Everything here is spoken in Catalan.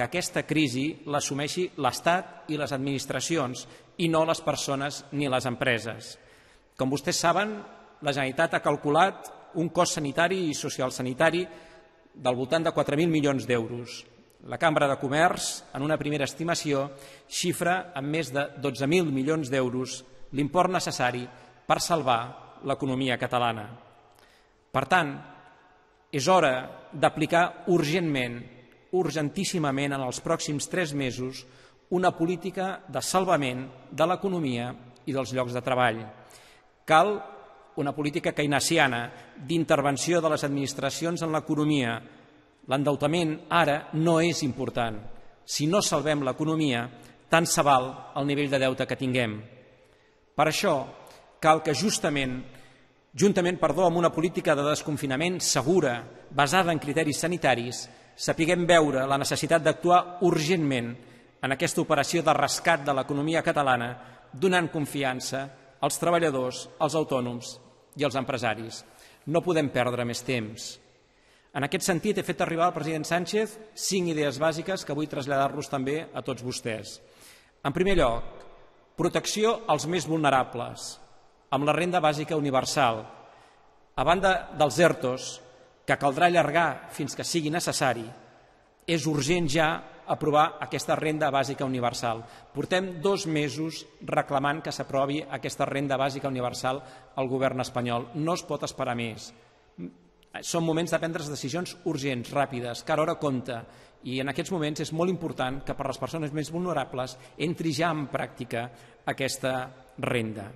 que aquesta crisi l'assumeixi l'Estat i les administracions i no les persones ni les empreses. Com vostès saben, la Generalitat ha calculat un cost sanitari i social-sanitari del voltant de 4.000 milions d'euros. La Cambra de Comerç, en una primera estimació, xifra en més de 12.000 milions d'euros l'import necessari per salvar l'economia catalana. Per tant, és hora d'aplicar urgentment urgentíssimament en els pròxims tres mesos una política de salvament de l'economia i dels llocs de treball. Cal una política keynesiana d'intervenció de les administracions en l'economia. L'endeutament ara no és important. Si no salvem l'economia, tant se val el nivell de deute que tinguem. Per això cal que justament juntament perdó, amb una política de desconfinament segura, basada en criteris sanitaris, sapiguem veure la necessitat d'actuar urgentment en aquesta operació de rescat de l'economia catalana, donant confiança als treballadors, als autònoms i als empresaris. No podem perdre més temps. En aquest sentit, he fet arribar al president Sánchez cinc idees bàsiques que vull traslladar-los també a tots vostès. En primer lloc, protecció als més vulnerables, amb la renda bàsica universal. A banda dels ERTOs, que caldrà allargar fins que sigui necessari, és urgent ja aprovar aquesta renda bàsica universal. Portem dos mesos reclamant que s'aprovi aquesta renda bàsica universal al govern espanyol. No es pot esperar més. Són moments de prendre decisions urgents, ràpides, que ara compta. I en aquests moments és molt important que per les persones més vulnerables entri ja en pràctica aquesta renda.